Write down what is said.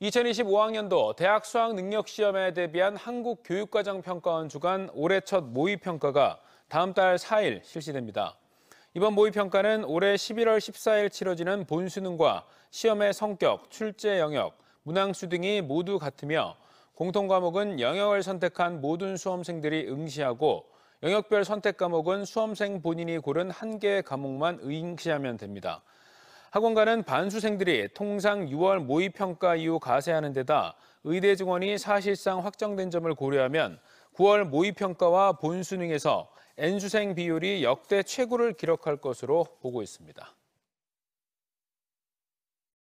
2025학년도 대학 수학 능력 시험에 대비한 한국 교육과정 평가원 주간 올해 첫 모의 평가가 다음 달 4일 실시됩니다. 이번 모의 평가는 올해 11월 14일 치러지는 본수능과 시험의 성격, 출제 영역, 문항수 등이 모두 같으며 공통 과목은 영역을 선택한 모든 수험생들이 응시하고 영역별 선택 과목은 수험생 본인이 고른 한 개의 과목만 응시하면 됩니다. 학원가는 반수생들이 통상 6월 모의평가 이후 가세하는 데다 의대 증원이 사실상 확정된 점을 고려하면 9월 모의평가와 본수능에서 N수생 비율이 역대 최고를 기록할 것으로 보고 있습니다.